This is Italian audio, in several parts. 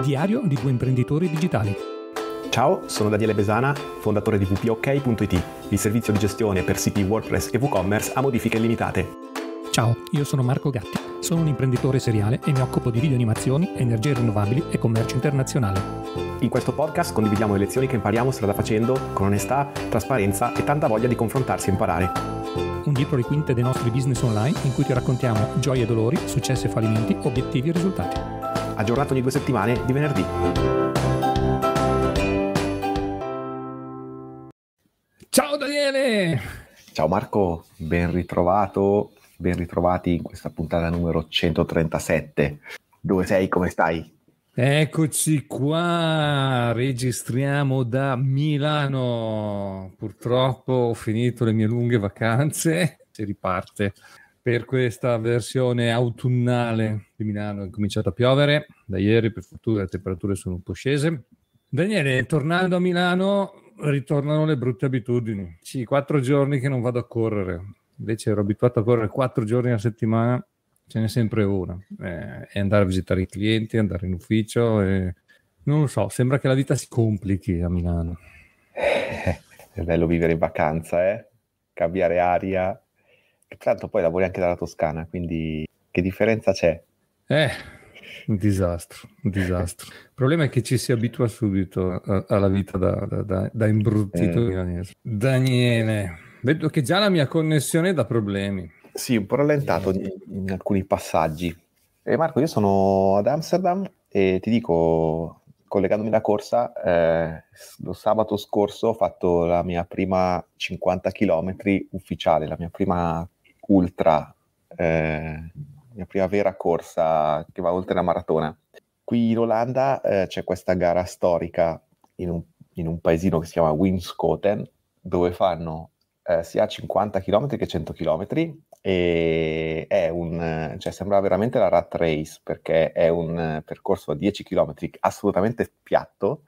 Diario di due imprenditori digitali. Ciao, sono Daniele Besana, fondatore di wpok.it, il servizio di gestione per siti WordPress e WooCommerce a modifiche limitate. Ciao, io sono Marco Gatti, sono un imprenditore seriale e mi occupo di video animazioni, energie rinnovabili e commercio internazionale. In questo podcast condividiamo le lezioni che impariamo strada facendo con onestà, trasparenza e tanta voglia di confrontarsi e imparare. Un dietro le quinte dei nostri business online in cui ti raccontiamo gioie e dolori, successi e fallimenti, obiettivi e risultati aggiornato ogni due settimane di venerdì. Ciao Daniele! Ciao Marco, ben ritrovato, ben ritrovati in questa puntata numero 137. Dove sei? Come stai? Eccoci qua, registriamo da Milano. Purtroppo ho finito le mie lunghe vacanze, si riparte per questa versione autunnale di Milano è cominciato a piovere, da ieri per fortuna le temperature sono un po' scese. Daniele, tornando a Milano ritornano le brutte abitudini. Sì, quattro giorni che non vado a correre, invece ero abituato a correre quattro giorni alla settimana, ce n'è sempre una. Eh, è andare a visitare i clienti, andare in ufficio, e... non lo so, sembra che la vita si complichi a Milano. È bello vivere in vacanza, eh? Cambiare aria, tra l'altro poi lavori anche dalla Toscana, quindi che differenza c'è? Eh, un disastro, un disastro. Il problema è che ci si abitua subito a, eh, alla vita da, da, da, da imbruttito eh. milanese. Daniele, vedo che già la mia connessione dà problemi. Sì, un po' rallentato eh. in alcuni passaggi. Eh, Marco, io sono ad Amsterdam e ti dico, collegandomi alla corsa, eh, lo sabato scorso ho fatto la mia prima 50 km ufficiale, la mia prima ultra, eh, mia primavera corsa che va oltre la maratona. Qui in Olanda eh, c'è questa gara storica in un, in un, paesino che si chiama Winskoten, dove fanno eh, sia 50 km che 100 km e è un, cioè, sembra veramente la rat race perché è un eh, percorso a 10 km assolutamente piatto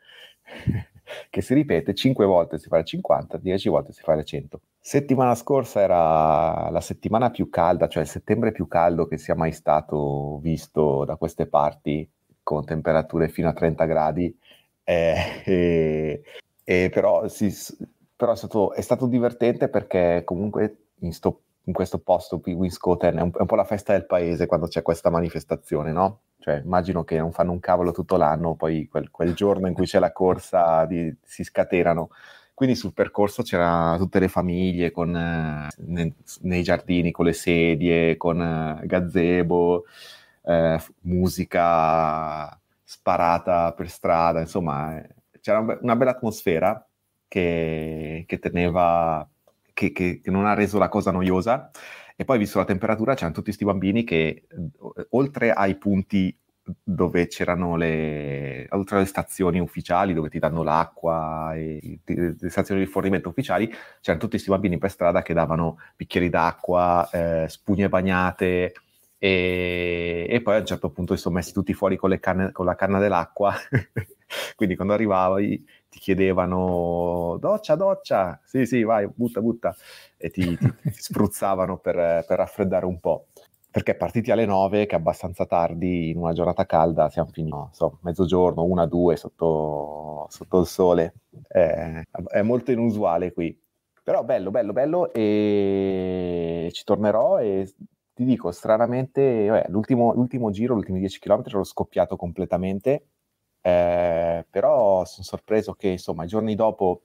che si ripete 5 volte si fa la 50, 10 volte si fa la 100. Settimana scorsa era la settimana più calda, cioè il settembre più caldo che sia mai stato visto da queste parti, con temperature fino a 30 gradi, eh, eh, eh, però, sì, però è, stato, è, stato, divertente perché comunque in sto in questo posto qui, Winscoten, è un, è un po' la festa del paese quando c'è questa manifestazione, no? Cioè, immagino che non fanno un cavolo tutto l'anno, poi quel, quel giorno in cui c'è la corsa di, si scatenano. Quindi sul percorso c'era tutte le famiglie con, eh, nei, nei giardini, con le sedie, con eh, gazebo, eh, musica sparata per strada, insomma, eh, c'era una bella atmosfera che, che teneva che, che, che non ha reso la cosa noiosa. E poi, visto la temperatura, c'erano tutti questi bambini che, eh, oltre ai punti dove c'erano le, oltre alle stazioni ufficiali dove ti danno l'acqua e le stazioni di rifornimento ufficiali, c'erano tutti questi bambini per strada che davano bicchieri d'acqua, eh, spugne bagnate e, e, poi a un certo punto si sono messi tutti fuori con, canne, con la canna dell'acqua. Quindi quando arrivavi ti chiedevano doccia, doccia, sì, sì, vai, butta, butta, e ti, ti, ti spruzzavano per, per, raffreddare un po'. Perché partiti alle 9, che è abbastanza tardi, in una giornata calda, siamo finiti, no, so, mezzogiorno, una, due, sotto, sotto il sole. È, è molto inusuale qui. Però bello, bello, bello, e ci tornerò e ti dico, stranamente, vabbè, l'ultimo, l'ultimo giro, gli ultimi 10 km, l'ho scoppiato completamente eh, però sono sorpreso che insomma giorni dopo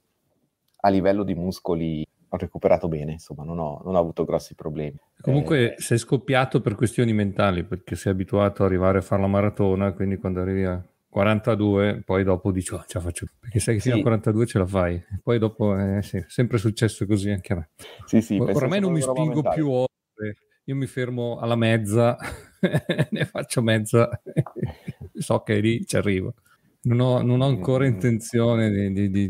a livello di muscoli ho recuperato bene, insomma non ho, non ho avuto grossi problemi. Comunque eh, sei scoppiato per questioni mentali perché sei abituato ad arrivare a fare la maratona, quindi quando arrivi a 42, poi dopo dici oh, ce la faccio perché sai che sì. fino a 42 ce la fai, poi dopo è eh, sì, sempre successo così anche a me. Sì, sì, Or- ormai non mi spingo mentale. più oltre, io mi fermo alla mezza ne faccio mezza, so che lì ci arrivo. Non ho, non ho ancora mm. intenzione di, di, di,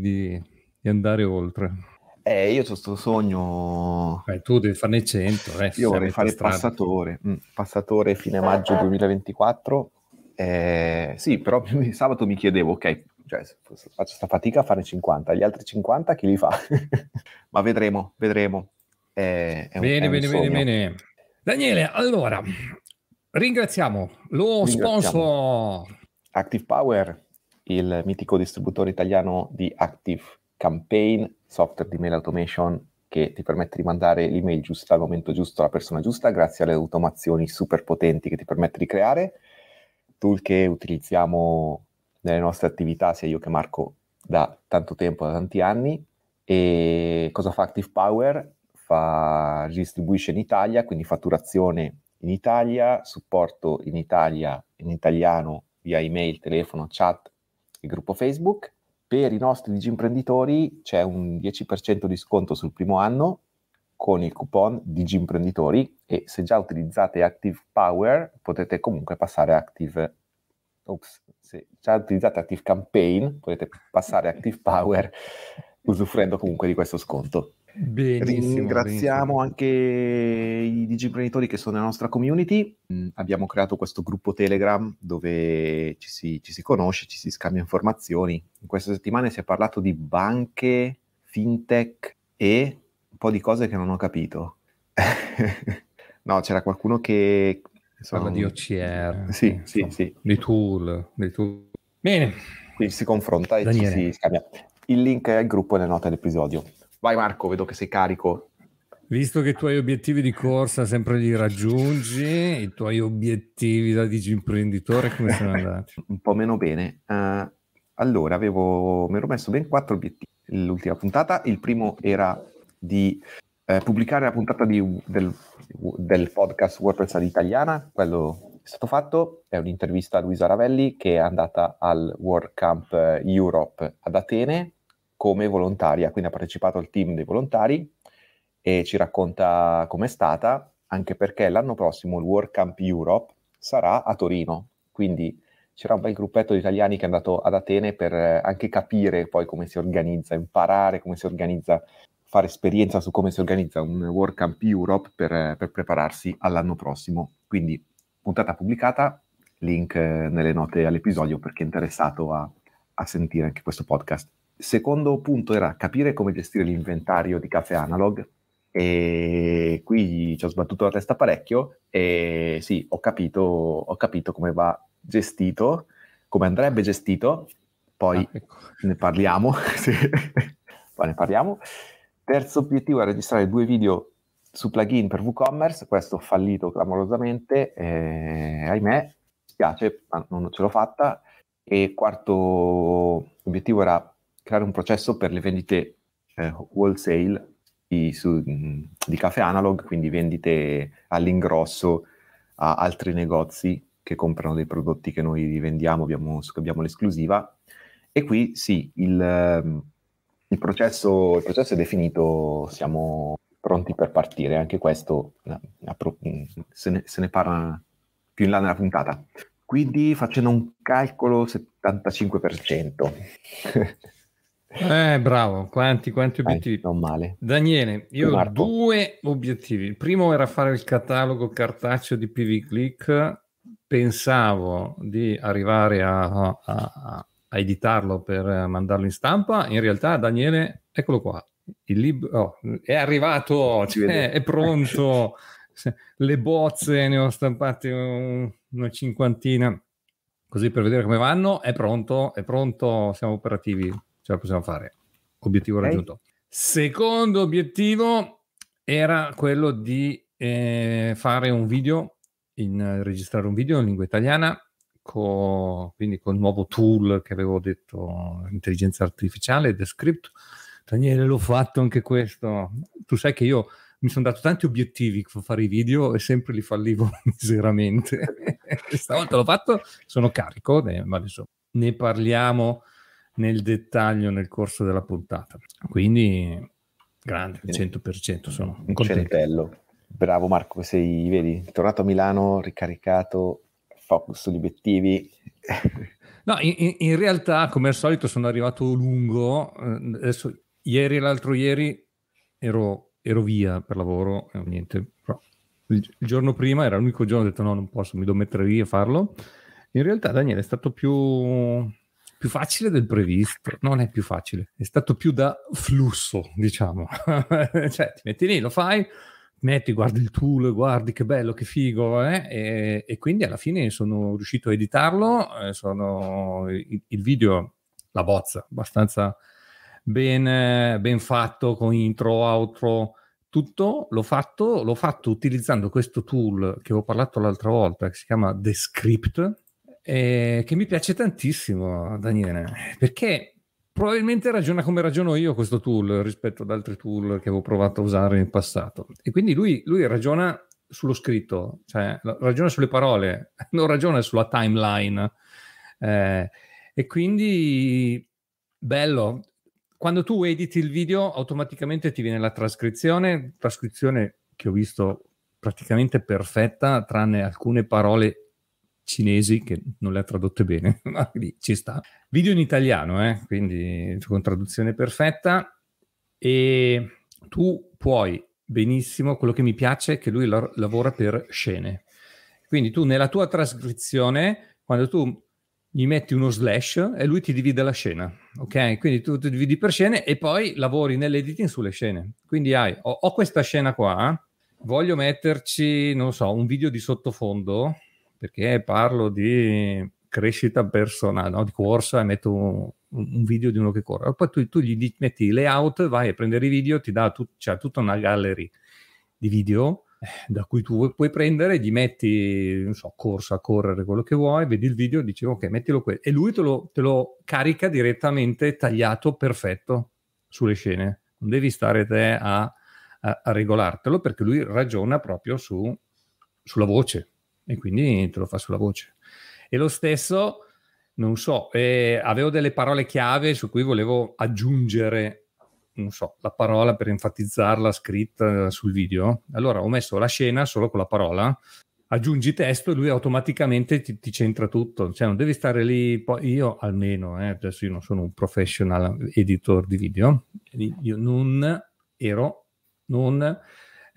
di andare oltre. Eh, io ho questo sogno. Eh, tu devi farne 100. Eh, io vorrei fare il passatore, mm, passatore fine ah, maggio 2024. Ah. Eh, sì, però sabato mi chiedevo, ok, cioè, faccio questa fatica a fare 50, gli altri 50 chi li fa? Ma vedremo, vedremo. Eh, è, è bene, un, bene, bene, bene. Daniele, allora, Ringraziamo lo sponsor Active Power, il mitico distributore italiano di Active Campaign, software di mail automation che ti permette di mandare l'email giusta al momento giusto alla persona giusta grazie alle automazioni super potenti che ti permette di creare, tool che utilizziamo nelle nostre attività sia io che Marco da tanto tempo, da tanti anni. E cosa fa Active Power? Fa, distribuisce in Italia, quindi fatturazione in Italia, supporto in Italia, in italiano, via email, telefono, chat e gruppo Facebook. Per i nostri digimprenditori c'è un 10% di sconto sul primo anno con il coupon digimprenditori e se già utilizzate Active Power potete comunque passare Active Ops, se già utilizzate Active Campaign potete passare Active Power usufruendo comunque di questo sconto. Benissimo, Ringraziamo benissimo. anche i digiprenditori che sono nella nostra community. Mm, abbiamo creato questo gruppo Telegram dove ci si, ci si conosce, ci si scambia informazioni. In queste settimane si è parlato di banche, fintech e un po' di cose che non ho capito. no, c'era qualcuno che... Parla di OCR. Eh, sì, insomma, sì, sì. Di tool, di tool. Bene. Quindi si confronta e Daniele. ci si scambia. Il link al gruppo è nella nota dell'episodio. Vai Marco, vedo che sei carico. Visto che i tuoi obiettivi di corsa sempre li raggiungi, i tuoi obiettivi da disimprenditore come sono andati? Un po' meno bene. Uh, allora, avevo, mi ero messo ben quattro obiettivi l'ultima puntata. Il primo era di eh, pubblicare la puntata di, del, del, podcast WordPress all'italiana, quello è stato fatto, è un'intervista a Luisa Ravelli che è andata al World Camp eh, Europe ad Atene come volontaria, quindi ha partecipato al team dei volontari e ci racconta com'è stata, anche perché l'anno prossimo il World Camp Europe sarà a Torino, quindi c'era un bel gruppetto di italiani che è andato ad Atene per eh, anche capire poi come si organizza, imparare come si organizza, fare esperienza su come si organizza un World Camp Europe per, per prepararsi all'anno prossimo. Quindi puntata pubblicata, link eh, nelle note all'episodio per chi è interessato a, a sentire anche questo podcast secondo punto era capire come gestire l'inventario di caffè analog e qui ci ho sbattuto la testa parecchio e sì, ho capito, ho capito come va gestito, come andrebbe gestito, poi ah, ecco. ne parliamo. sì. poi ne parliamo. Terzo obiettivo è registrare due video su plugin per WooCommerce, questo ho fallito clamorosamente, eh, ahimè, spiace, ma non ce l'ho fatta. E quarto obiettivo era creare un processo per le vendite eh, wholesale di, su, mm, di caffè analog, quindi vendite all'ingrosso a altri negozi che comprano dei prodotti che noi vendiamo, abbiamo, abbiamo l'esclusiva. E qui sì, il, ehm, il, processo, il, processo, è definito, siamo pronti per partire, anche questo eh, mm, se ne, se ne parla più in là nella puntata. Quindi facendo un calcolo 75%. Eh, bravo, quanti, quanti obiettivi. Eh, non male. Daniele, io ho due obiettivi. Il primo era fare il catalogo cartaceo di PV Click. Pensavo di arrivare a, a, a, editarlo per eh, mandarlo in stampa. In realtà, Daniele, eccolo qua. Il libro oh, è arrivato, cioè, è pronto. Le bozze ne ho stampate una cinquantina, così per vedere come vanno. È pronto, è pronto, siamo operativi ce la possiamo fare. Obiettivo okay. raggiunto. Secondo obiettivo era quello di eh, fare un video, in, registrare un video in lingua italiana, co, quindi col nuovo tool che avevo detto, intelligenza artificiale, Descript. Daniele, l'ho fatto anche questo. Tu sai che io mi sono dato tanti obiettivi per fare i video e sempre li fallivo miseramente. Stavolta l'ho fatto, sono carico, ma adesso ne parliamo nel dettaglio nel corso della puntata. Quindi grande, 100%, sono un contento. Bravo Marco, sei, vedi, tornato a Milano, ricaricato, focus sugli obiettivi. No, in, in, realtà, come al solito, sono arrivato lungo. Eh, adesso, ieri e l'altro ieri ero, ero via per lavoro, eh, niente. Però il, giorno prima era l'unico giorno, ho detto no, non posso, mi devo mettere lì e farlo. In realtà Daniele è stato più più facile del previsto. Non è più facile, è stato più da flusso, diciamo. cioè, ti metti lì, lo fai, metti, guardi il tool, guardi che bello, che figo, eh? e, e, quindi alla fine sono riuscito a editarlo, eh, sono, il, il, video, la bozza, abbastanza ben, ben fatto, con intro, outro, tutto l'ho fatto, l'ho fatto utilizzando questo tool che ho parlato l'altra volta, che si chiama The Script, eh, che mi piace tantissimo, Daniele, perché probabilmente ragiona come ragiono io questo tool rispetto ad altri tool che avevo provato a usare in passato. E quindi lui, lui ragiona sullo scritto, cioè ragiona sulle parole, non ragiona sulla timeline. Eh, e quindi bello. Quando tu editi il video, automaticamente ti viene la trascrizione, trascrizione che ho visto praticamente perfetta, tranne alcune parole cinesi che non le ha tradotte bene, ma ci sta. Video in italiano, eh, quindi con traduzione perfetta. E tu puoi benissimo, quello che mi piace è che lui la- lavora per scene. Quindi tu nella tua trascrizione, quando tu gli metti uno slash e eh, lui ti divide la scena, ok? Quindi tu ti dividi per scene e poi lavori nell'editing sulle scene. Quindi hai, ho, ho questa scena qua, voglio metterci, non lo so, un video di sottofondo perché parlo di crescita personale, no? di corsa, e metto un, un, video di uno che corre. Poi tu, tu gli metti i layout, vai a prendere i video, ti dà tut, cioè, tutta una gallery di video eh, da cui tu puoi prendere, gli metti, non so, corsa, correre, quello che vuoi, vedi il video, dici ok, mettilo qui e lui te lo, te lo carica direttamente tagliato, perfetto, sulle scene. Non devi stare te a, a, a regolartelo perché lui ragiona proprio su, sulla voce, e quindi te lo fa sulla voce. E lo stesso, non so, eh, avevo delle parole chiave su cui volevo aggiungere, non so, la parola per enfatizzarla scritta eh, sul video. Allora ho messo la scena solo con la parola, aggiungi testo e lui automaticamente ti, ti centra tutto, cioè non devi stare lì, poi io almeno, eh, adesso io non sono un professional editor di video, io non ero, non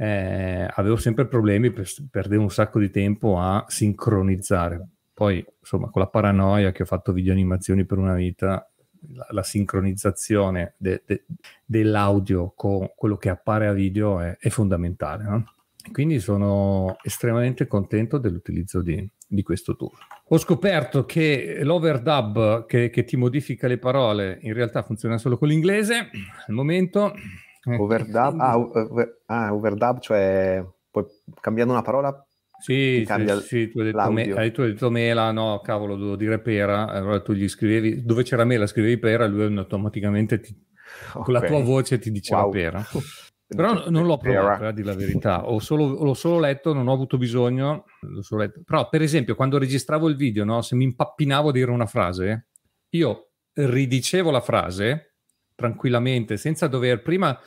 eh, avevo sempre problemi, perdevo un sacco di tempo a sincronizzare. Poi, insomma, con la paranoia che ho fatto video animazioni per una vita, la, la sincronizzazione de, de, dell'audio con quello che appare a video è, è fondamentale. No? Quindi sono estremamente contento dell'utilizzo di, di questo tool. Ho scoperto che l'overdub che, che ti modifica le parole in realtà funziona solo con l'inglese al momento eh, overdub, ah, over, eh, ah, overdub, cioè poi, cambiando una parola. Sì, sì, sì tu, hai detto, me, tu hai detto mela, no, cavolo, devo dire pera. Allora tu gli scrivevi dove c'era mela, scrivevi pera, e lui automaticamente ti, okay. con la tua voce ti diceva wow. pera. Però non l'ho provato, eh, a dire la verità, ho solo, l'ho solo letto, non ho avuto bisogno. Solo letto. Però, per esempio, quando registravo il video, no, se mi impappinavo a dire una frase, io ridicevo la frase, tranquillamente, senza dover prima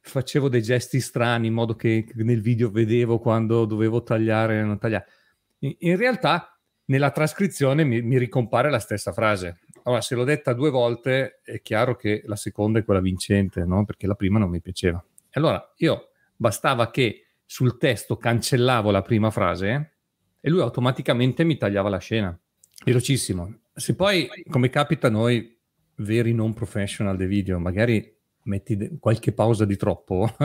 facevo dei gesti strani in modo che nel video vedevo quando dovevo tagliare e non tagliare. In, realtà nella trascrizione mi, mi, ricompare la stessa frase. Allora, se l'ho detta due volte, è chiaro che la seconda è quella vincente, no? perché la prima non mi piaceva. Allora, io bastava che sul testo cancellavo la prima frase e lui automaticamente mi tagliava la scena. Velocissimo. Se poi, come capita noi, veri non professional dei video, magari metti qualche pausa di troppo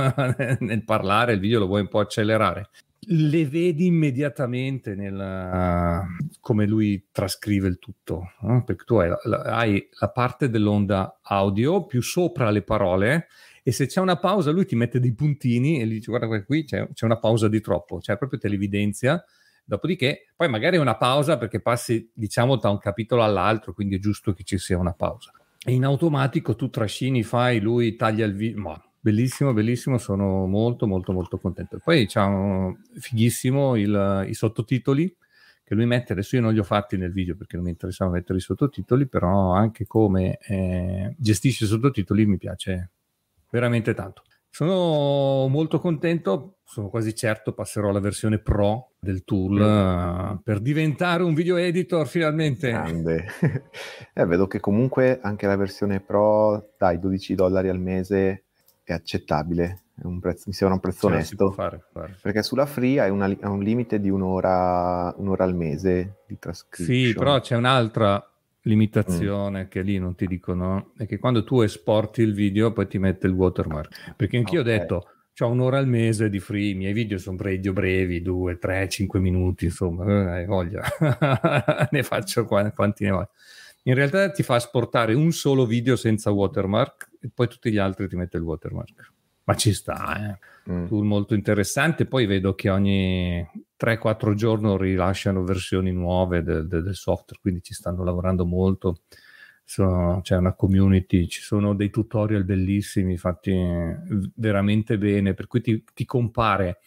nel parlare, il video lo vuoi un po' accelerare. Le vedi immediatamente nel, eh, come lui trascrive il tutto, no? Eh? perché tu hai la, hai la parte dell'onda audio più sopra le parole e se c'è una pausa lui ti mette dei puntini e gli dice guarda qui c'è, c'è una pausa di troppo, cioè proprio te l'evidenzia, dopodiché poi magari è una pausa perché passi diciamo da un capitolo all'altro, quindi è giusto che ci sia una pausa in automatico tu trascini, fai, lui taglia il video. bellissimo, bellissimo, sono molto, molto, molto contento. Poi c'è un, fighissimo il, i sottotitoli che lui mette, adesso io non li ho fatti nel video perché non mi interessava mettere i sottotitoli, però anche come eh, gestisce i sottotitoli mi piace veramente tanto. Sono molto contento, sono quasi certo passerò alla versione pro del tool mm. eh, per diventare un video editor finalmente. Grande. eh, vedo che comunque anche la versione pro, dai, 12 dollari al mese è accettabile, è prezzo, mi sembra un prezzo cioè, onesto. Fare, fare. Perché sulla free hai, una, hai, un limite di un'ora, un'ora al mese di trascrizione. Sì, però c'è un'altra limitazione mm. che lì non ti dicono è che quando tu esporti il video poi ti mette il watermark. Perché anch'io okay. ho detto ho un'ora al mese di free, i miei video sono predio brevi, 2, 3, 5 minuti, insomma, eh, voglia, ne faccio quanti ne voglio. In realtà ti fa esportare un solo video senza watermark e poi tutti gli altri ti mette il watermark. Ma ci sta, eh. Mm. tool molto interessante. Poi vedo che ogni 3-4 giorni rilasciano versioni nuove del, del, del software, quindi ci stanno lavorando molto. Sono, c'è una community, ci sono dei tutorial bellissimi fatti eh, veramente bene, per cui ti, ti compare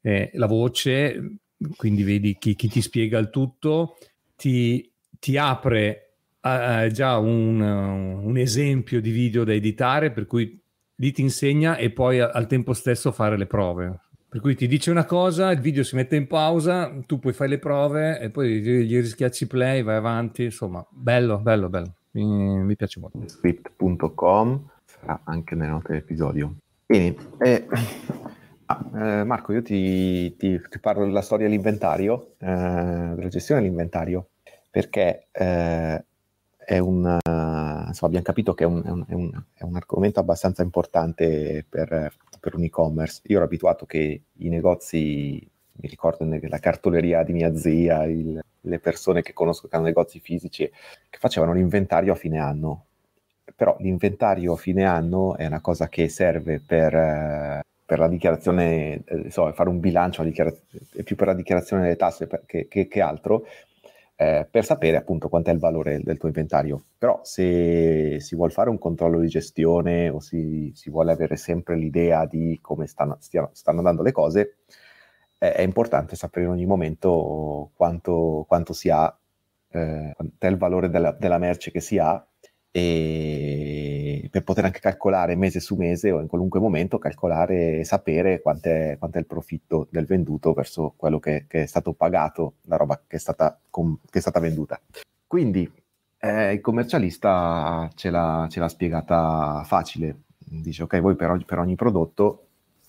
eh, la voce, quindi vedi chi, chi, ti spiega il tutto, ti, ti apre eh, eh già un, un esempio di video da editare, per cui lì ti insegna e poi al tempo stesso fare le prove. Per cui ti dice una cosa, il video si mette in pausa, tu poi fai le prove e poi gli rischiacci play, vai avanti, insomma, bello, bello, bello, mi, mi piace molto. Script.com sarà anche nelle note dell'episodio. Bene, eh, ah, eh, Marco, io ti, ti, ti, parlo della storia dell'inventario, eh, della gestione dell'inventario, perché eh, è un insomma, abbiamo capito che è un, è un, è un argomento abbastanza importante per, per, un e-commerce. Io ero abituato che i negozi, mi ricordo la cartoleria di mia zia, il, le persone che conosco che hanno negozi fisici, che facevano l'inventario a fine anno. Però l'inventario a fine anno è una cosa che serve per, per la dichiarazione, eh, so, fare un bilancio, dichiaraz- più per la dichiarazione delle tasse per, che, che, che altro, eh, per sapere appunto quant'è il valore del tuo inventario. Però se si vuole fare un controllo di gestione o si, si vuole avere sempre l'idea di come stanno, stiano, stanno andando le cose, eh, è importante sapere in ogni momento quanto, quanto si ha, eh, quant'è il valore della, della merce che si ha e per poter anche calcolare mese su mese o in qualunque momento, calcolare e sapere quanto è, il profitto del venduto verso quello che, che, è stato pagato, la roba che è stata, com- che è stata venduta. Quindi eh, il commercialista ce l'ha, ce l'ha, spiegata facile, dice ok, voi per ogni, per ogni prodotto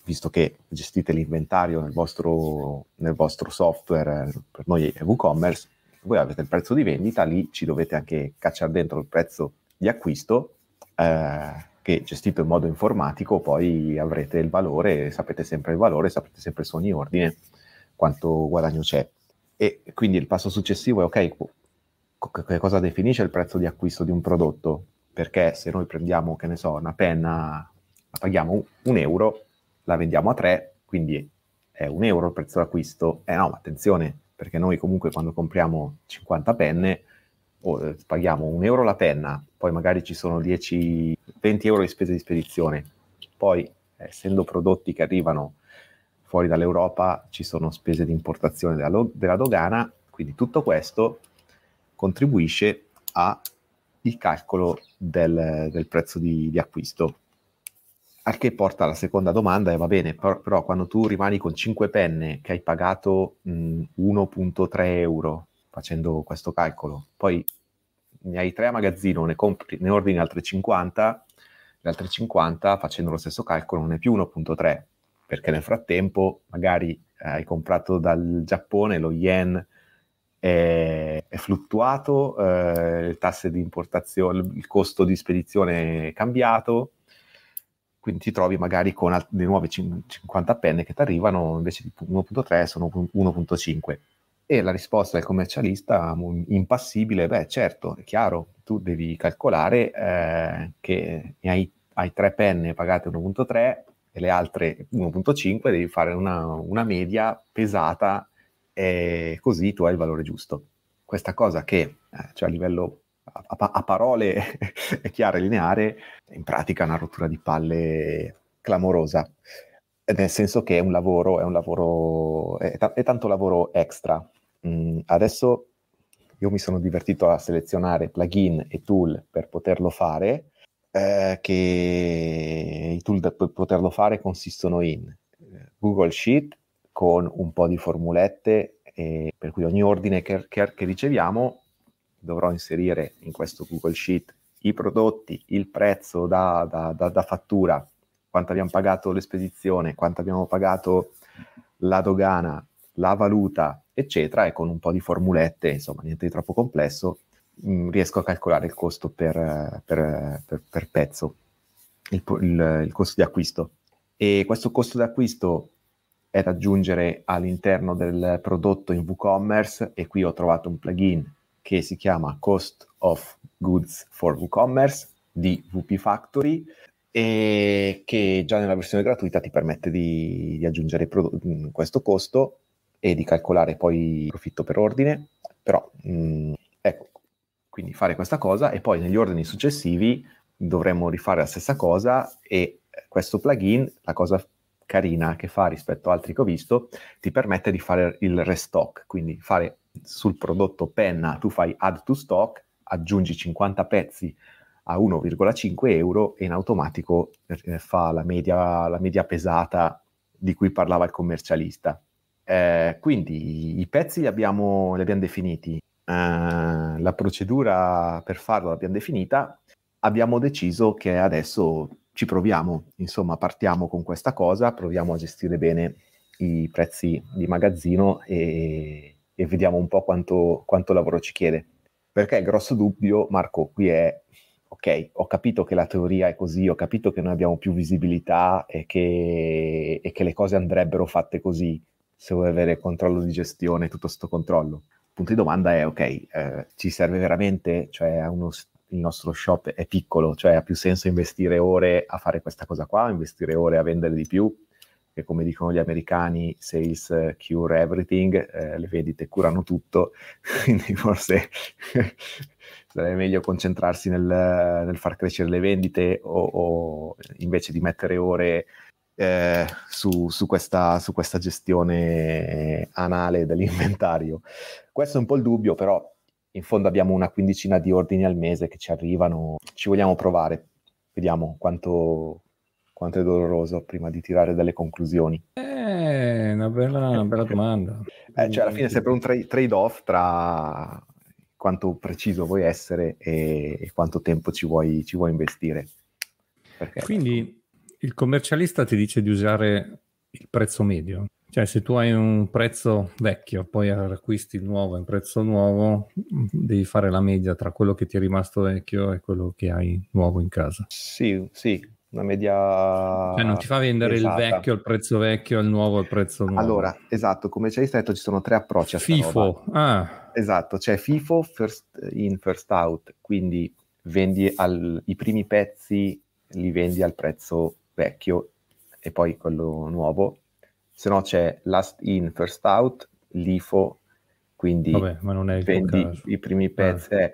visto che gestite l'inventario nel vostro, nel vostro, software, per noi è WooCommerce, voi avete il prezzo di vendita, lì ci dovete anche cacciare dentro il prezzo di acquisto eh, che gestito in modo informatico poi avrete il valore, sapete sempre il valore, sapete sempre su ogni ordine quanto guadagno c'è. E quindi il passo successivo è ok, che cosa definisce il prezzo di acquisto di un prodotto? Perché se noi prendiamo, che ne so, una penna, la paghiamo un euro, la vendiamo a 3, quindi è un euro il prezzo d'acquisto. Eh no, ma attenzione, perché noi comunque quando compriamo 50 penne oh, paghiamo un euro la penna, poi magari ci sono 10, 20 euro di spese di spedizione, poi essendo prodotti che arrivano fuori dall'Europa ci sono spese di importazione della, della dogana, quindi tutto questo contribuisce al calcolo del, del prezzo di, di, acquisto. A che porta la seconda domanda, e va bene, però, però, quando tu rimani con 5 penne che hai pagato mh, 1.3 euro facendo questo calcolo. Poi ne hai tre a magazzino, ne, compri, ne ordini altre 50, le altre 50 facendo lo stesso calcolo non è più 1.3, perché nel frattempo magari eh, hai comprato dal Giappone lo yen è, è fluttuato, eh, il tasso di importazione, il costo di spedizione è cambiato, quindi ti trovi magari con le nuove 50 penne che ti arrivano invece di 1.3 sono 1.5 e la risposta del commercialista mm, impassibile, beh certo, è chiaro, tu devi calcolare eh, che hai, hai, tre penne pagate 1.3 e le altre 1.5, devi fare una, una media pesata e così tu hai il valore giusto. Questa cosa che eh, cioè a livello a, pa- a parole è chiara e lineare, è in pratica una rottura di palle clamorosa nel senso che è un lavoro, è, un lavoro, è, t- è tanto lavoro extra mh, mm, adesso io mi sono divertito a selezionare plugin e tool per poterlo fare, eh, che i tool per poterlo fare consistono in eh, Google Sheet con un po' di formulette, eh, per cui ogni ordine che, che, che riceviamo dovrò inserire in questo Google Sheet i prodotti, il prezzo da, da, da, da, fattura, quanto abbiamo pagato l'espedizione, quanto abbiamo pagato la dogana, la valuta, eccetera, e con un po' di formulette, insomma, niente di troppo complesso, mh, mm, riesco a calcolare il costo per, per, per, per pezzo, il, il, il, costo di acquisto. E questo costo di acquisto è da aggiungere all'interno del prodotto in WooCommerce e qui ho trovato un plugin che si chiama Cost of Goods for WooCommerce di WP Factory e che già nella versione gratuita ti permette di, di aggiungere prodotti, mm, questo costo e di calcolare poi il profitto per ordine, però mh, mm, ecco, quindi fare questa cosa e poi negli ordini successivi dovremmo rifare la stessa cosa e questo plugin, la cosa carina che fa rispetto a altri che ho visto, ti permette di fare il restock, quindi fare sul prodotto penna tu fai add to stock, aggiungi 50 pezzi a 1,5 euro e in automatico eh, fa la media, la media pesata di cui parlava il commercialista. Eh, quindi i pezzi li abbiamo, li abbiamo definiti, eh, la procedura per farlo l'abbiamo definita, abbiamo deciso che adesso ci proviamo, insomma partiamo con questa cosa, proviamo a gestire bene i prezzi di magazzino e, e vediamo un po' quanto, quanto lavoro ci chiede. Perché il grosso dubbio, Marco, qui è ok, ho capito che la teoria è così, ho capito che noi abbiamo più visibilità e che, e che, le cose andrebbero fatte così, se vuoi avere controllo di gestione, tutto questo controllo. Il punto di domanda è, ok, eh, ci serve veramente? Cioè, uno, il nostro shop è piccolo, cioè ha più senso investire ore a fare questa cosa qua, investire ore a vendere di più, che come dicono gli americani, sales cure everything, eh, le vendite curano tutto, quindi forse sarebbe meglio concentrarsi nel, nel, far crescere le vendite o, o invece di mettere ore eh, su, su, questa, su, questa, gestione anale dell'inventario. Questo è un po' il dubbio, però in fondo abbiamo una quindicina di ordini al mese che ci arrivano, ci vogliamo provare, vediamo quanto, quanto è doloroso prima di tirare delle conclusioni. Eh, una bella, una bella domanda. Eh, cioè alla fine è sempre un tra- trade-off tra quanto preciso vuoi essere e, e quanto tempo ci vuoi, ci vuoi investire. Perché Quindi il commercialista ti dice di usare il prezzo medio. Cioè, se tu hai un prezzo vecchio, poi acquisti il nuovo in prezzo nuovo, devi fare la media tra quello che ti è rimasto vecchio e quello che hai nuovo in casa. Sì, sì, una media. Cioè, non ti fa vendere pesata. il vecchio al prezzo vecchio, il nuovo al prezzo nuovo. Allora, esatto, come ci hai detto, ci sono tre approcci a FIFO. Ah. Esatto, c'è cioè FIFO, first in, first out, quindi vendi al, i primi pezzi, li vendi al prezzo vecchio e poi quello nuovo, se no c'è last in, first out, l'IFO, quindi Vabbè, ma non è vendi i primi eh. pezzi. Eh.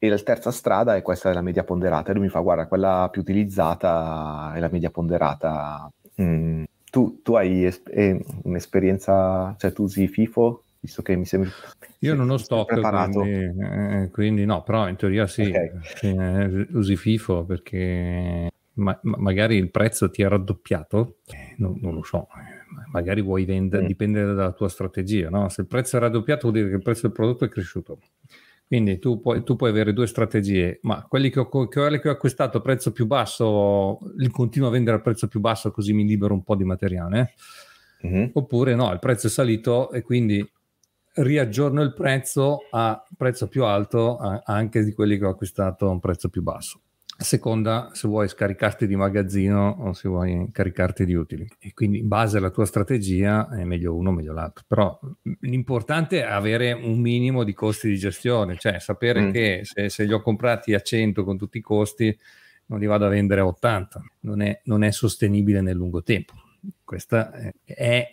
E la terza strada è questa della media ponderata. E lui mi fa, guarda, quella più utilizzata è la media ponderata. Mm. Tu, tu, hai es- eh, un'esperienza, cioè tu usi FIFO? Visto che mi sembra... Io non ho stock, preparato. Quindi, eh, eh, quindi no, però in teoria sì, okay. Eh, usi FIFO perché ma- magari il prezzo ti è raddoppiato, eh, non, non, lo so, eh, magari vuoi vendere, mm. dipende dalla tua strategia, no? Se il prezzo è raddoppiato vuol dire che il prezzo del prodotto è cresciuto. Quindi tu puoi, tu puoi avere due strategie, ma quelli che ho, che ho, acquistato a prezzo più basso, li continuo a vendere a prezzo più basso così mi libero un po' di materiale. Eh? Mm-hmm. Oppure no, il prezzo è salito e quindi riaggiorno il prezzo a prezzo più alto a, anche di quelli che ho acquistato a un prezzo più basso seconda se vuoi scaricarti di magazzino o se vuoi caricarti di utili. E quindi in base alla tua strategia è meglio uno, o meglio l'altro. Però l'importante è avere un minimo di costi di gestione, cioè sapere mm. che se, se, li ho comprati a 100 con tutti i costi non li vado a vendere a 80. Non è, non è sostenibile nel lungo tempo. Questa è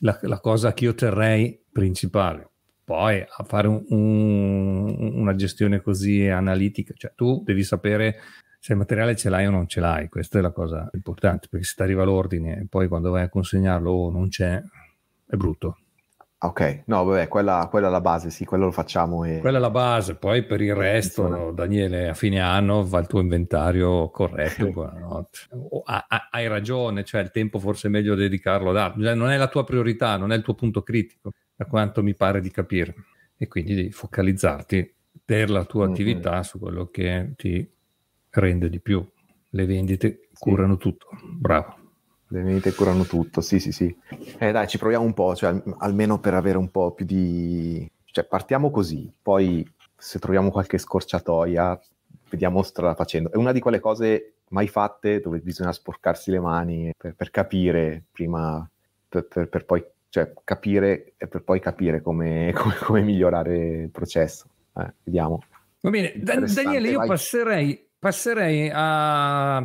la, la cosa che io terrei principale poi a fare un, un, una gestione così analitica, cioè tu devi sapere se cioè, il materiale ce l'hai o non ce l'hai, questa è la cosa importante, perché se ti arriva l'ordine e poi quando vai a consegnarlo o oh, non c'è, è brutto. Ah, ok, no, vabbè, quella, quella, è la base, sì, quello lo facciamo. E... Quella è la base, poi per il resto, no, Daniele, a fine anno va il tuo inventario corretto. buonanotte. Oh, hai ragione, cioè il tempo forse è meglio dedicarlo ad altro, cioè, non è la tua priorità, non è il tuo punto critico, da quanto mi pare di capire. E quindi devi focalizzarti per la tua mm-hmm. attività su quello che ti rende di più. Le vendite sì. curano tutto. Bravo. Le vendite curano tutto, sì, sì, sì. Eh, dai, ci proviamo un po', cioè, almeno per avere un po' più di... Cioè, partiamo così, poi se troviamo qualche scorciatoia, vediamo strada facendo. È una di quelle cose mai fatte dove bisogna sporcarsi le mani per, per capire prima, per, per, per, poi cioè, capire e per poi capire come, come, come migliorare il processo. Eh, vediamo. Va bene, da- Daniele, io vai. passerei passerei a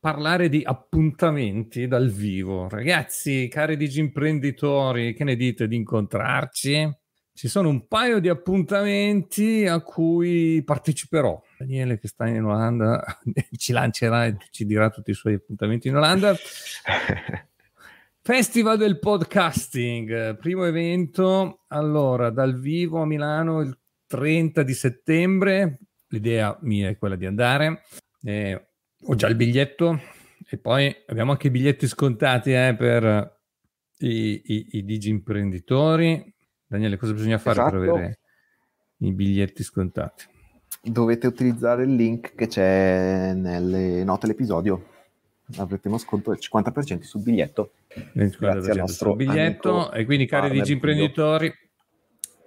parlare di appuntamenti dal vivo. Ragazzi, cari digimprenditori, che ne dite di incontrarci? Ci sono un paio di appuntamenti a cui parteciperò. Daniele che sta in Olanda ci lancerà e ci dirà tutti i suoi appuntamenti in Olanda. Festival del podcasting, primo evento, allora dal vivo a Milano il 30 di settembre, l'idea mia è quella di andare, eh, ho già il biglietto e poi abbiamo anche i biglietti scontati eh, per i, i, i digi imprenditori. Daniele, cosa bisogna fare esatto. per avere i biglietti scontati? Dovete utilizzare il link che c'è nelle note dell'episodio avrete uno sconto del 50% sul biglietto. 50% grazie al nostro biglietto. Amico. E quindi, cari digi imprenditori,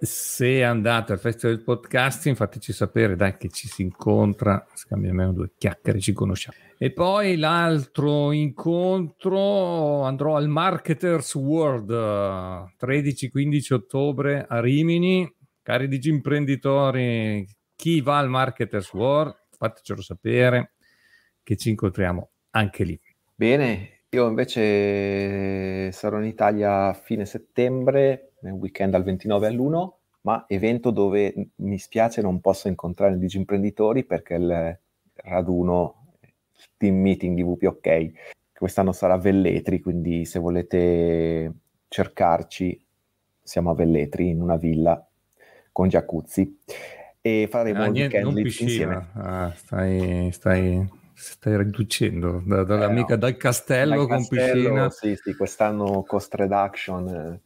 se andate al Festival del Podcasting, fateci sapere, dai, che ci si incontra, scambiamo due chiacchiere, ci conosciamo. E poi l'altro incontro andrò al Marketers World 13-15 ottobre a Rimini. Cari digi imprenditori, chi va al Marketers World, fatecelo sapere che ci incontriamo anche lì. Bene, io invece sarò in Italia a fine settembre nel weekend dal 29 all'1, ma evento dove mi spiace non posso incontrare i imprenditori perché il raduno, il team meeting di OK, quest'anno sarà a Velletri, quindi se volete cercarci, siamo a Velletri in una villa con jacuzzi e faremo ah, un niente, weekend insieme. Ah, stai, stai stai riducendo da, da, eh, no. dal castello dal con castello, piscina. Sì, sì, quest'anno cost reduction eh,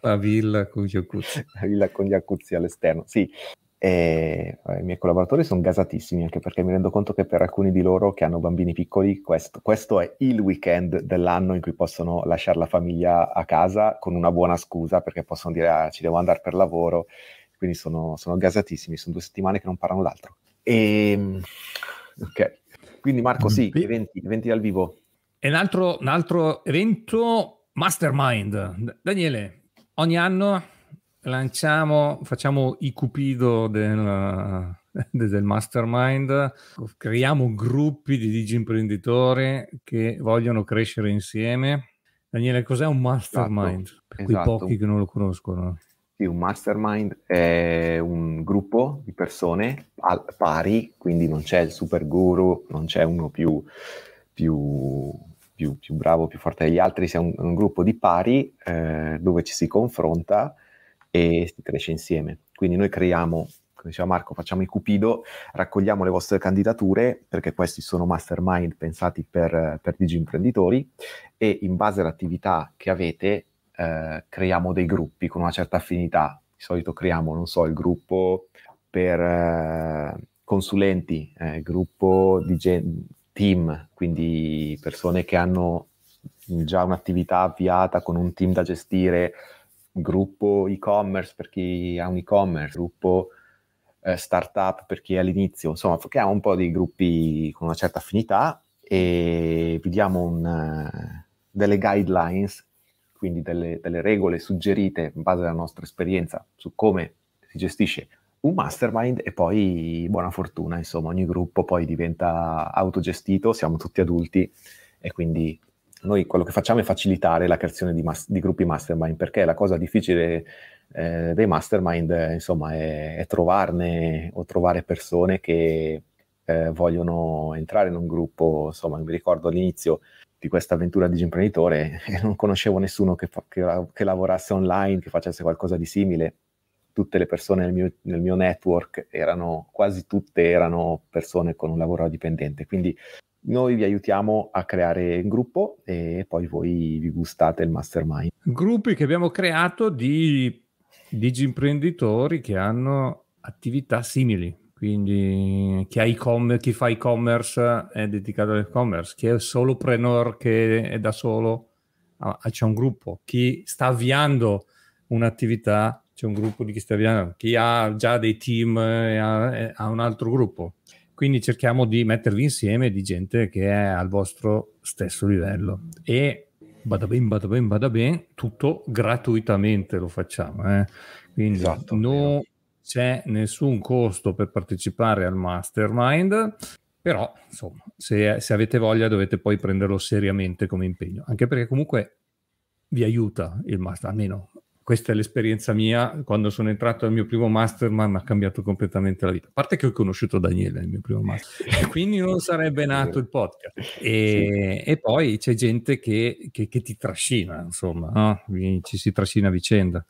la villa con gli accuzzi. La villa con gli all'esterno, sì. E, vabbè, I miei collaboratori sono gasatissimi anche perché mi rendo conto che per alcuni di loro che hanno bambini piccoli questo, questo è il weekend dell'anno in cui possono lasciare la famiglia a casa con una buona scusa perché possono dire ah, ci devo andare per lavoro, quindi sono, sono gasatissimi, sono due settimane che non parlano l'altro. E, ehm, ok, quindi Marco sì, eventi, eventi dal vivo. E un altro, un altro evento Mastermind. Daniele, ogni anno lanciamo, facciamo i cupido del, del mastermind, creiamo gruppi di digimprenditori che vogliono crescere insieme. Daniele, cos'è un mastermind? Esatto, per quei esatto. pochi che non lo conoscono. Sì, un mastermind è un gruppo di persone pari, quindi non c'è il super guru, non c'è uno più, più più, più, bravo, più forte degli altri, sia un, un gruppo di pari eh, dove ci si confronta e si cresce insieme. Quindi noi creiamo, come diceva Marco, facciamo i Cupido, raccogliamo le vostre candidature, perché questi sono mastermind pensati per, per digi-imprenditori, e in base all'attività che avete eh, creiamo dei gruppi con una certa affinità. Di solito creiamo, non so, il gruppo per... Eh, consulenti, eh, gruppo di gente team, quindi persone che hanno già un'attività avviata con un team da gestire, gruppo e-commerce per chi ha un e-commerce, gruppo eh, startup per chi è all'inizio, insomma, creiamo un po' di gruppi con una certa affinità e vi diamo un, eh, delle guidelines, quindi delle, delle regole suggerite in base alla nostra esperienza su come si gestisce un mastermind e poi buona fortuna, insomma, ogni gruppo poi diventa autogestito, siamo tutti adulti e quindi noi quello che facciamo è facilitare la creazione di, mas- di gruppi mastermind, perché la cosa difficile eh, dei mastermind, insomma, è, è, trovarne o trovare persone che eh, vogliono entrare in un gruppo, insomma, mi ricordo all'inizio di questa avventura di imprenditore e non conoscevo nessuno che, fa- che, la- che lavorasse online, che facesse qualcosa di simile tutte le persone nel mio, nel mio network erano, quasi tutte erano persone con un lavoro dipendente. Quindi noi vi aiutiamo a creare un gruppo e poi voi vi gustate il mastermind. Gruppi che abbiamo creato di digimprenditori che hanno attività simili. Quindi chi, e-com- chi fa e-commerce è dedicato all'e-commerce, chi è solo preneur che è da solo ah, c'è un gruppo, chi sta avviando un'attività c'è un gruppo di chi cristiani chi ha già dei team e eh, ha, eh, ha, un altro gruppo. Quindi cerchiamo di mettervi insieme di gente che è al vostro stesso livello. E bada ben, bada ben, bada ben, tutto gratuitamente lo facciamo. Eh? Quindi esatto, non c'è nessun costo per partecipare al mastermind però insomma se, se, avete voglia dovete poi prenderlo seriamente come impegno anche perché comunque vi aiuta il master almeno questa è l'esperienza mia, quando sono entrato al mio primo mastermind mi ha cambiato completamente la vita. A parte che ho conosciuto Daniele, il mio primo mastermind, quindi non sarebbe nato il podcast. E, sì. e poi c'è gente che, che, che ti trascina, insomma, no? ci si trascina a vicenda.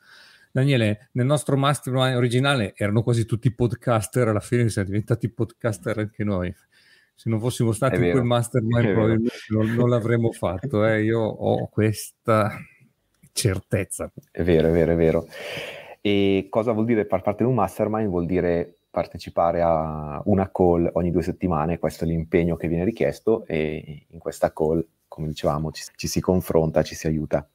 Daniele, nel nostro mastermind originale erano quasi tutti podcaster, alla fine siamo diventati podcaster anche noi se non fossimo stati in quel mastermind probabilmente non, non, l'avremmo fatto. Eh. Io ho questa certezza. È vero, è vero, è vero. E cosa vuol dire far parte di un mastermind? Vuol dire partecipare a una call ogni due settimane, questo è l'impegno che viene richiesto e in questa call, come dicevamo, ci, ci si confronta, ci si aiuta.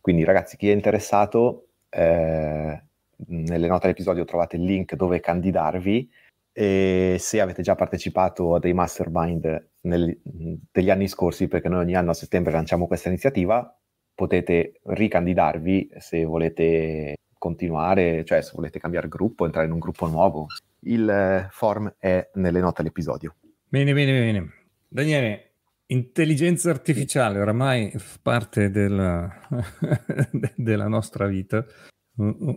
Quindi ragazzi, chi è interessato, eh, nelle note dell'episodio trovate il link dove candidarvi e se avete già partecipato a dei mastermind nel, degli anni scorsi, perché noi ogni anno a settembre lanciamo questa iniziativa, potete ricandidarvi se volete continuare, cioè se volete cambiare gruppo, entrare in un gruppo nuovo. Il eh, form è nelle note all'episodio. Bene, bene, bene. Daniele, Intelligenza artificiale oramai fa parte della, della, nostra vita,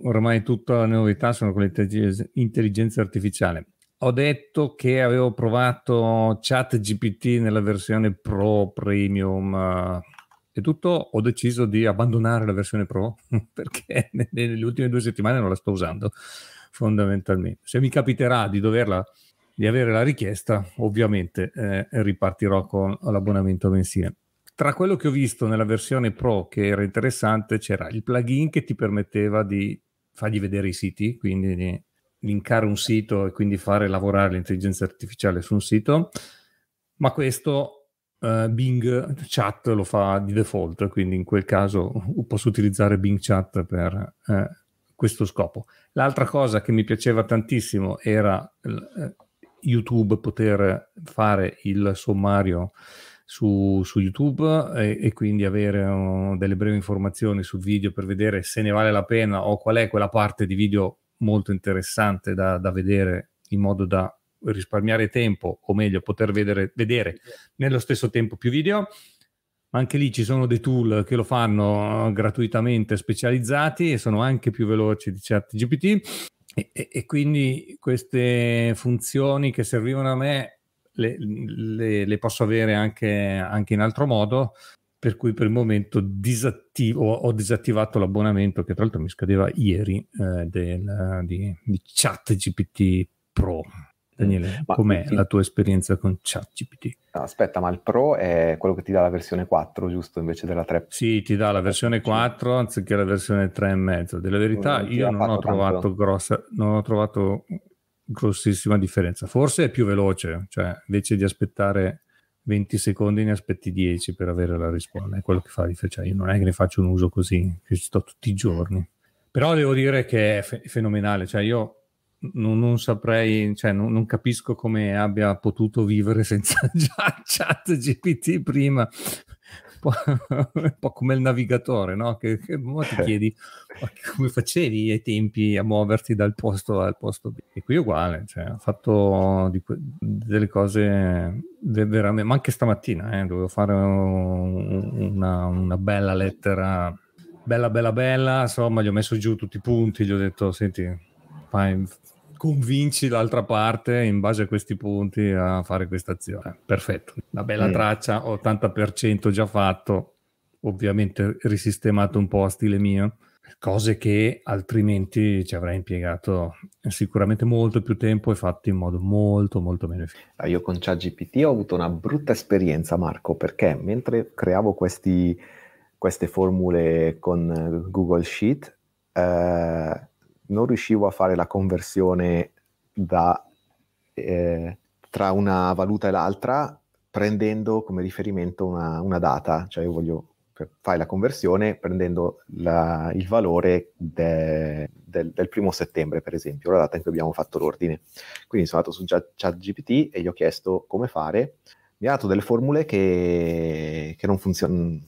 oramai tutta la novità sono con l'intelligenza artificiale. Ho detto che avevo provato ChatGPT nella versione Pro Premium eh, e tutto ho deciso di abbandonare la versione Pro perché nelle ultime due settimane non la sto usando fondamentalmente. Se mi capiterà di doverla di avere la richiesta, ovviamente eh, ripartirò con l'abbonamento mensile. Tra quello che ho visto nella versione Pro che era interessante c'era il plugin che ti permetteva di fargli vedere i siti, quindi linkare un sito e quindi fare lavorare l'intelligenza artificiale su un sito, ma questo uh, Bing Chat lo fa di default, quindi in quel caso posso utilizzare Bing Chat per eh, questo scopo. L'altra cosa che mi piaceva tantissimo era eh, YouTube poter fare il sommario su, su YouTube e, e, quindi avere uh, delle brevi informazioni sul video per vedere se ne vale la pena o qual è quella parte di video molto interessante da, da vedere in modo da risparmiare tempo, o meglio, poter vedere, vedere nello stesso tempo più video ma anche lì ci sono dei tool che lo fanno eh, gratuitamente specializzati e sono anche più veloci di certi GPT e, e, e quindi queste funzioni che servivano a me le, le, le posso avere anche, anche, in altro modo per cui per il momento disattivo, ho disattivato l'abbonamento che tra l'altro mi scadeva ieri eh, del, di, di GPT Pro Daniele, ma com'è il... la tua esperienza con ChatGPT? No, aspetta, ma il Pro è quello che ti dà la versione 4, giusto? Invece della 3. Sì, ti dà la versione 4 anziché la versione 3 e 3,5. Della verità, non io non ho, trovato grossa, non ho trovato grossissima differenza. Forse è più veloce, cioè invece di aspettare 20 secondi ne aspetti 10 per avere la risposta. È quello che fa cioè, io non è che ne faccio un uso così, che ci sto tutti i giorni. Però devo dire che è fe- fenomenale, cioè io non, non saprei, cioè non, non, capisco come abbia potuto vivere senza già chat GPT prima. Un po' come il navigatore, no? Che, che ti eh. chiedi come facevi ai tempi a muoverti dal posto A al posto B. E qui è uguale, cioè, ha fatto di que- delle cose veramente, ma anche stamattina eh, dovevo fare una, una bella lettera bella bella bella insomma gli ho messo giù tutti i punti gli ho detto senti fai, convinci l'altra parte in base a questi punti a fare questa azione. Perfetto, una bella mm. traccia, 80% già fatto, ovviamente risistemato un po' a stile mio, cose che altrimenti ci avrei impiegato sicuramente molto più tempo e fatto in modo molto molto meno efficace. Ah, io con ChatGPT ho avuto una brutta esperienza Marco, perché mentre creavo questi, queste formule con Google Sheet, eh, non riuscivo a fare la conversione da, eh, tra una valuta e l'altra prendendo come riferimento una, una data, cioè io voglio fare la conversione prendendo la, il valore de, del, del, primo settembre, per esempio, la data in cui abbiamo fatto l'ordine. Quindi sono andato su ChatGPT e gli ho chiesto come fare. Mi ha dato delle formule che, che non funzionano,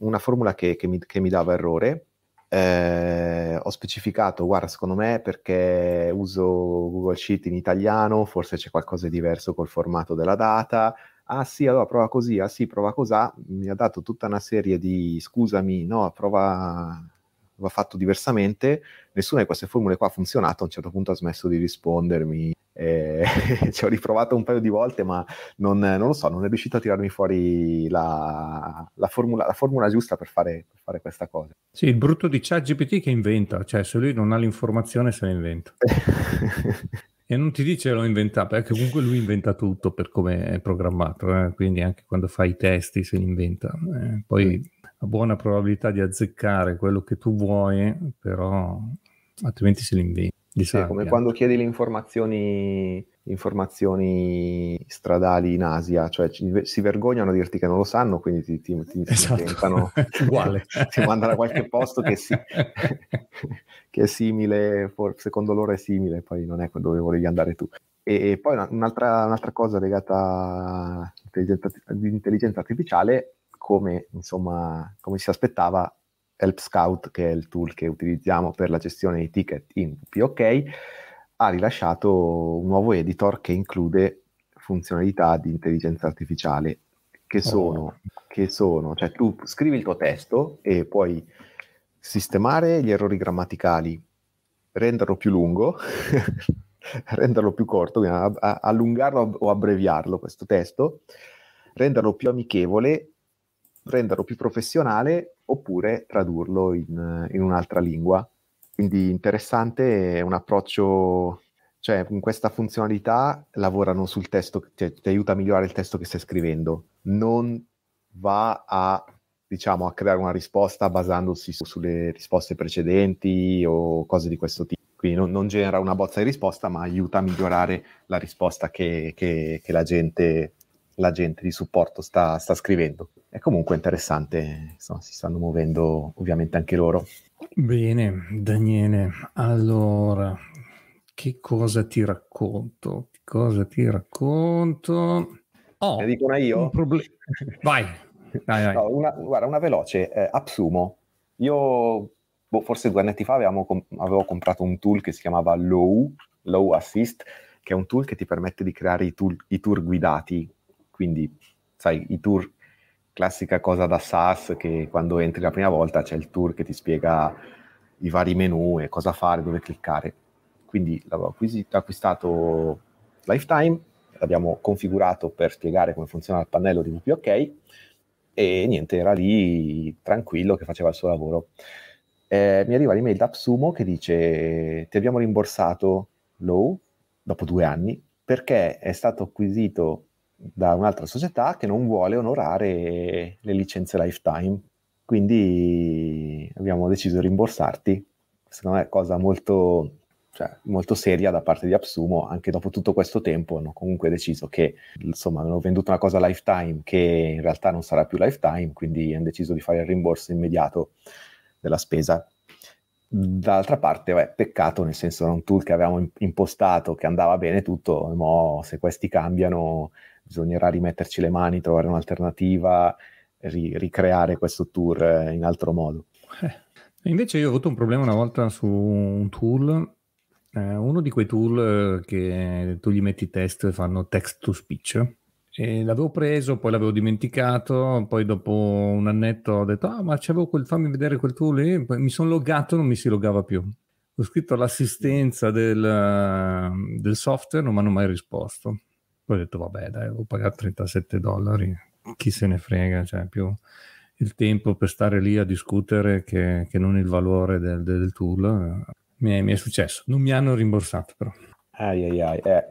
una formula che, che, mi, che mi dava errore, eh, ho specificato, guarda, secondo me perché uso Google Sheet in italiano, forse c'è qualcosa di diverso col formato della data. Ah sì, allora prova così, ah sì, prova cos'ha. Mi ha dato tutta una serie di scusami, no, prova va fatto diversamente, nessuna di queste formule qua ha funzionato, a un certo punto ha smesso di rispondermi, eh, ci ho riprovato un paio di volte, ma non, non, lo so, non è riuscito a tirarmi fuori la, la, formula, la formula, giusta per fare, per fare, questa cosa. Sì, il brutto di ChatGPT che inventa, cioè se lui non ha l'informazione se la inventa. e non ti dice l'ho inventato, perché comunque lui inventa tutto per come è programmato, eh? quindi anche quando fa i testi se li inventa. Eh? Poi buona probabilità di azzeccare quello che tu vuoi, però altrimenti se li inventi. Di sì, come quando chiedi le informazioni, informazioni stradali in Asia, cioè ci, si vergognano a dirti che non lo sanno, quindi ti, ti, ti, esatto. ti uguale. ti mandano a qualche posto che, si, che è simile, secondo loro è simile, poi non è dove volevi andare tu. E poi un'altra, un'altra cosa legata all'intelligenza artificiale come, insomma, come si aspettava, Help Scout, che è il tool che utilizziamo per la gestione dei ticket in POK, ha rilasciato un nuovo editor che include funzionalità di intelligenza artificiale, che sono, che sono cioè tu scrivi il tuo testo e puoi sistemare gli errori grammaticali, renderlo più lungo, renderlo più corto, allungarlo o abbreviarlo questo testo, renderlo più amichevole renderlo più professionale oppure tradurlo in, eh, in un'altra lingua. Quindi interessante, è un approccio cioè con questa funzionalità lavorano sul testo, ti, cioè, ti, aiuta a migliorare il testo che stai scrivendo, non va a, diciamo, a creare una risposta basandosi su, sulle risposte precedenti o cose di questo tipo. Quindi non, non, genera una bozza di risposta, ma aiuta a migliorare la risposta che, che, che la gente la gente di supporto sta, sta scrivendo. È comunque interessante, insomma, si stanno muovendo ovviamente anche loro. Bene, Daniele, allora, che cosa ti racconto? Che cosa ti racconto? Oh, ne dico una io? Un proble- vai, vai, vai. No, una, guarda, una veloce, eh, Absumo. Io boh, forse due anni fa com- avevo comprato un tool che si chiamava Low, Low Assist, che è un tool che ti permette di creare i, tool- i tour guidati quindi sai, i tour, classica cosa da SaaS che quando entri la prima volta c'è il tour che ti spiega i vari menu e cosa fare, dove cliccare. Quindi l'avevo acquistato Lifetime, l'abbiamo configurato per spiegare come funziona il pannello di OK e niente, era lì tranquillo che faceva il suo lavoro. Eh, mi arriva l'email da Psumo che dice ti abbiamo rimborsato Low dopo due anni perché è stato acquisito da un'altra società che non vuole onorare le licenze lifetime. Quindi abbiamo deciso di rimborsarti. Secondo me è cosa molto, cioè, molto seria da parte di Absumo. Anche dopo tutto questo tempo hanno comunque deciso che insomma hanno venduto una cosa lifetime che in realtà non sarà più lifetime, quindi hanno deciso di fare il rimborso immediato della spesa dall'altra parte, beh, peccato, nel senso era un tool che avevamo impostato, che andava bene tutto, mo se questi cambiano bisognerà rimetterci le mani, trovare un'alternativa, ri- ricreare questo tour eh, in altro modo. Eh. Invece io ho avuto un problema una volta su un tool, eh, uno di quei tool eh, che tu gli metti testo e fanno text to speech. E l'avevo preso, poi l'avevo dimenticato, poi dopo un annetto ho detto, ah ma c'avevo quel, fammi vedere quel tool lì, poi mi sono loggato e non mi si logava più. Ho scritto l'assistenza del, eh, del software, non mi hanno mai risposto. Poi ho detto, vabbè, dai, l'ho pagato 37 dollari, chi se ne frega, cioè più il tempo per stare lì a discutere che, che non il valore del, del tool. Mi è, mi è, successo, non mi hanno rimborsato però. Ai ai ai, eh.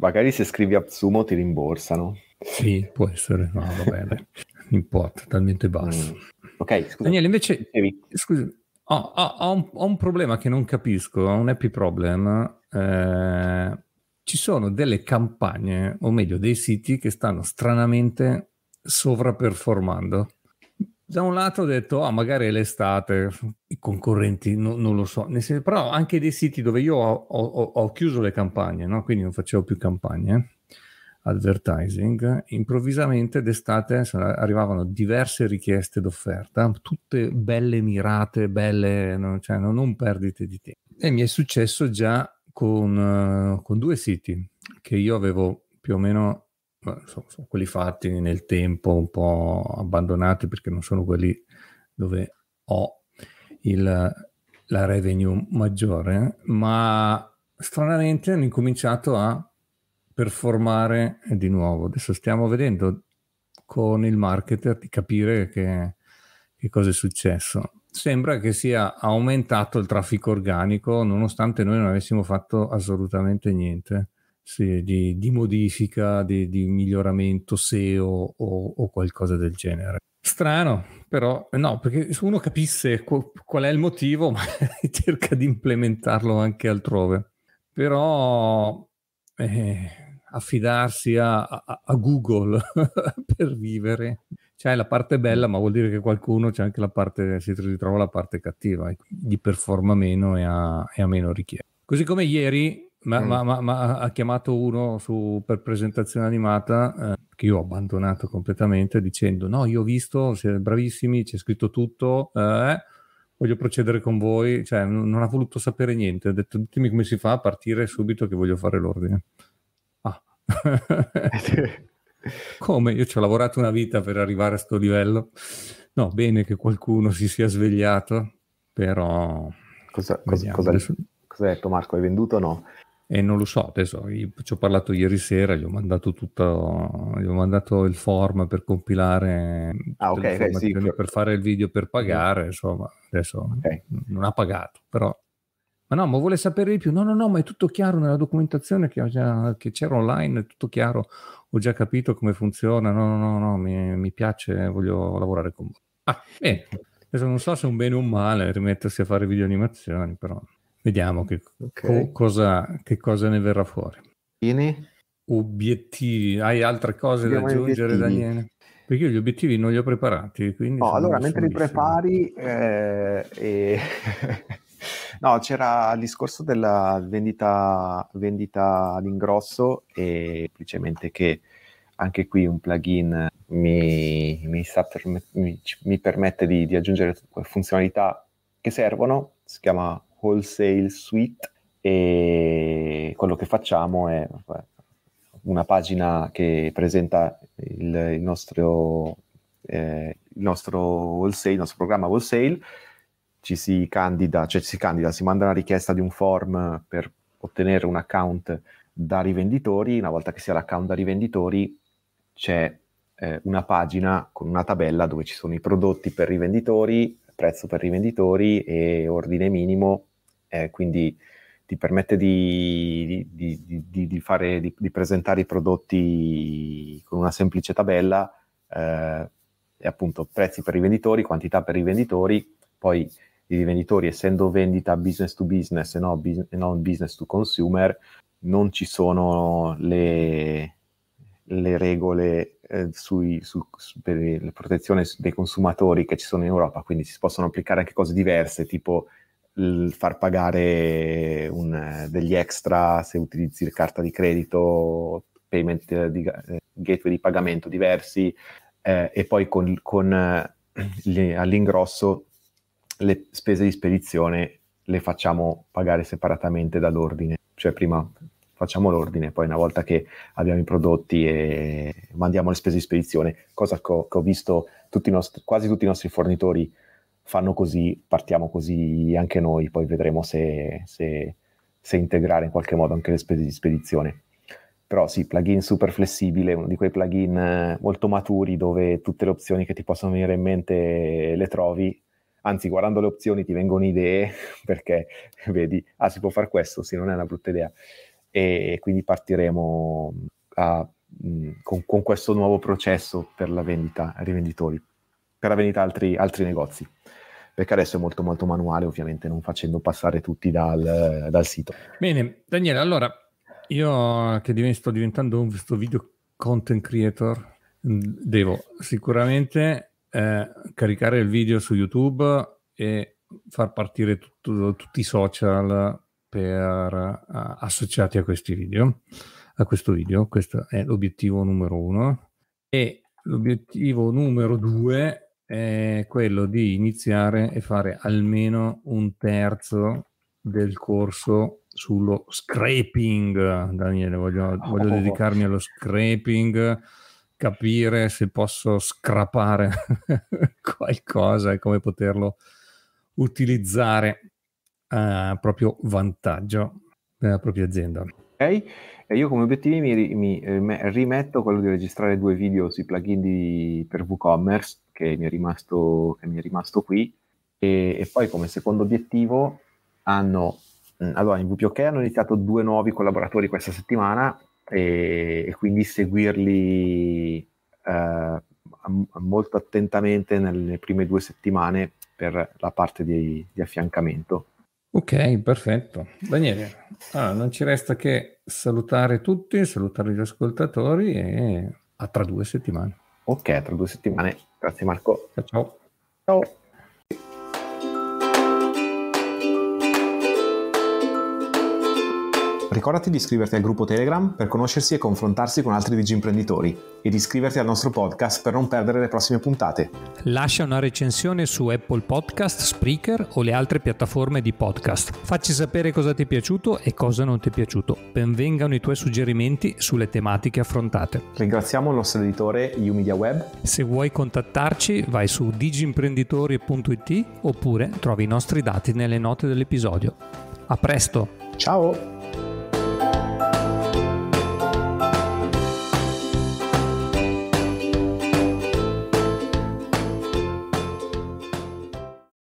magari se scrivi a Zumo ti rimborsano. Sì, può essere, no, va bene, importa, talmente basso. Mm. Ok, scusa. Daniele, invece, scusa, ho, ho, ho, un, ho, un, problema che non capisco, un happy problem. Eh ci sono delle campagne, o meglio dei siti, che stanno stranamente sovraperformando. Da un lato ho detto, ah, magari è l'estate, i concorrenti no, non lo so, però anche dei siti dove io ho, ho, ho chiuso le campagne, no? quindi non facevo più campagne, advertising, improvvisamente d'estate arrivavano diverse richieste d'offerta, tutte belle mirate, belle, no? cioè, non perdite di tempo. E mi è successo già con, eh, con due siti che io avevo più o meno sono, sono, quelli fatti nel tempo, un po' abbandonati perché non sono quelli dove ho il, la revenue maggiore, ma stranamente hanno incominciato a performare di nuovo. Adesso stiamo vedendo con il marketer di capire che, che cosa è successo sembra che sia aumentato il traffico organico nonostante noi non avessimo fatto assolutamente niente sì, di, di, modifica, di, di miglioramento SEO o, o, qualcosa del genere. Strano, però no, perché se uno capisse qu- qual è il motivo, ma cerca di implementarlo anche altrove. Però eh, affidarsi a, a, a Google per vivere c'è la parte bella, mm. ma vuol dire che qualcuno c'è anche la parte, si ritrova la parte cattiva, gli performa meno e ha, e ha meno richieste. Così come ieri ma, mm. ma, ma, ma, ha chiamato uno su, per presentazione animata eh, che io ho abbandonato completamente dicendo no, io ho visto, siete bravissimi, c'è scritto tutto, eh, voglio procedere con voi, cioè non, non ha voluto sapere niente, ha detto ditemi come si fa a partire subito che voglio fare l'ordine. Ah. Eh, come? Io ci ho lavorato una vita per arrivare a sto livello. No, bene che qualcuno si sia svegliato, però... Cosa, cosa, cosa, cosa hai detto Marco? Hai venduto o no? E eh, non lo so, adesso ci ho parlato ieri sera, gli ho mandato tutto, gli ho mandato il form per compilare, ah, okay, okay, sì, per fare il video per pagare, insomma, adesso okay. non ha pagato, però ma no, ma vuole sapere di più. No, no, no, ma è tutto chiaro nella documentazione che, già, che c'era online, è tutto chiaro, ho già capito come funziona. No, no, no, no mi, mi, piace, voglio lavorare con voi. Ah, bene. Adesso non so se è un bene o un male rimettersi a fare video animazioni, però vediamo che, okay. co- cosa, che cosa, ne verrà fuori. Bene. Obiettivi, hai altre cose Abbiamo da aggiungere, Daniele? Perché io gli obiettivi non li ho preparati. No, allora mentre li prepari eh, e... No, c'era il discorso della vendita, vendita all'ingrosso e semplicemente che anche qui un plugin mi, mi, permet- mi, mi permette di, di, aggiungere funzionalità che servono, si chiama Wholesale Suite e quello che facciamo è una pagina che presenta il, il nostro, eh, il nostro wholesale, il nostro programma wholesale ci si candida, cioè si candida, si manda una richiesta di un form per ottenere un account da rivenditori, una volta che si ha l'account da rivenditori c'è eh, una pagina con una tabella dove ci sono i prodotti per rivenditori, prezzo per rivenditori e ordine minimo, eh, quindi ti permette di, di, di, di fare, presentare i prodotti con una semplice tabella, eh, e appunto prezzi per rivenditori, quantità per rivenditori, poi di rivenditori, essendo vendita business to business e no, bis- non business to consumer, non ci sono le, le regole eh, sui, su, su, per la protezione dei consumatori che ci sono in Europa, quindi si possono applicare anche cose diverse, tipo far pagare un, degli extra se utilizzi carta di credito, payment eh, di, eh, gateway di pagamento diversi eh, e poi con, con eh, all'ingrosso le spese di spedizione le facciamo pagare separatamente dall'ordine, cioè prima facciamo l'ordine, poi una volta che abbiamo i prodotti e mandiamo le spese di spedizione, cosa co- che ho visto tutti nostri, quasi tutti i nostri fornitori fanno così, partiamo così anche noi, poi vedremo se, se, se integrare in qualche modo anche le spese di spedizione. Però sì, plugin super flessibile, uno di quei plugin eh, molto maturi dove tutte le opzioni che ti possono venire in mente le trovi anzi guardando le opzioni ti vengono idee perché vedi, ah si può fare questo, sì non è una brutta idea e quindi partiremo a, mh, con, con, questo nuovo processo per la vendita ai rivenditori, per la vendita a altri, altri, negozi perché adesso è molto molto manuale ovviamente non facendo passare tutti dal, dal sito. Bene, Daniele, allora io che divento, sto diventando un video content creator devo sicuramente eh, caricare il video su YouTube e far partire tutto, tutti i social per, uh, associati a questi video, a questo video. Questo è l'obiettivo numero uno. E l'obiettivo numero due è quello di iniziare e fare almeno un terzo del corso sullo scraping. Daniele, voglio, ah, voglio oh. dedicarmi allo scraping capire se posso scrapare qualcosa e come poterlo utilizzare a proprio vantaggio della propria azienda. Ok, e io come obiettivi mi, mi, eh, rimetto quello di registrare due video sui plugin di, per WooCommerce che mi è rimasto, mi è rimasto qui e, e, poi come secondo obiettivo hanno, mm, allora in WPOK hanno iniziato due nuovi collaboratori questa settimana e, e quindi seguirli eh, molto attentamente nelle prime due settimane per la parte di, di affiancamento. Ok, perfetto. Daniele, allora, ah, non ci resta che salutare tutti, salutare gli ascoltatori e a tra due settimane. Ok, tra due settimane. Grazie Marco. Ciao. Ciao. ciao. Ricordati di iscriverti al gruppo Telegram per conoscersi e confrontarsi con altri digi imprenditori e di iscriverti al nostro podcast per non perdere le prossime puntate. Lascia una recensione su Apple Podcast, Spreaker o le altre piattaforme di podcast. Facci sapere cosa ti è piaciuto e cosa non ti è piaciuto. Benvengano i tuoi suggerimenti sulle tematiche affrontate. Ringraziamo il nostro editore Umedia Web. Se vuoi contattarci vai su digimprenditori.it oppure trovi i nostri dati nelle note dell'episodio. A presto! Ciao!